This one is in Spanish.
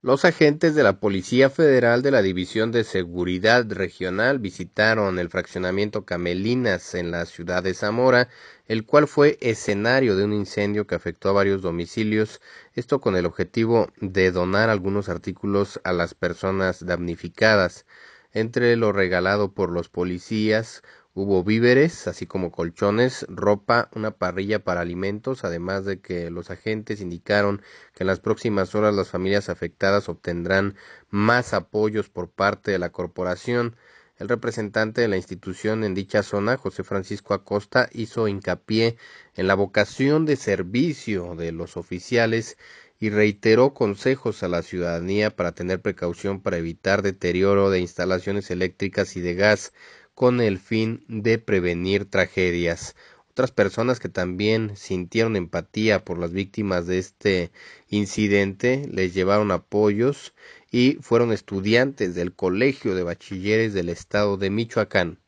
Los agentes de la Policía Federal de la División de Seguridad Regional visitaron el fraccionamiento Camelinas en la ciudad de Zamora, el cual fue escenario de un incendio que afectó a varios domicilios, esto con el objetivo de donar algunos artículos a las personas damnificadas. Entre lo regalado por los policías hubo víveres, así como colchones, ropa, una parrilla para alimentos, además de que los agentes indicaron que en las próximas horas las familias afectadas obtendrán más apoyos por parte de la corporación. El representante de la institución en dicha zona, José Francisco Acosta, hizo hincapié en la vocación de servicio de los oficiales y reiteró consejos a la ciudadanía para tener precaución para evitar deterioro de instalaciones eléctricas y de gas con el fin de prevenir tragedias otras personas que también sintieron empatía por las víctimas de este incidente, les llevaron apoyos y fueron estudiantes del Colegio de Bachilleres del Estado de Michoacán.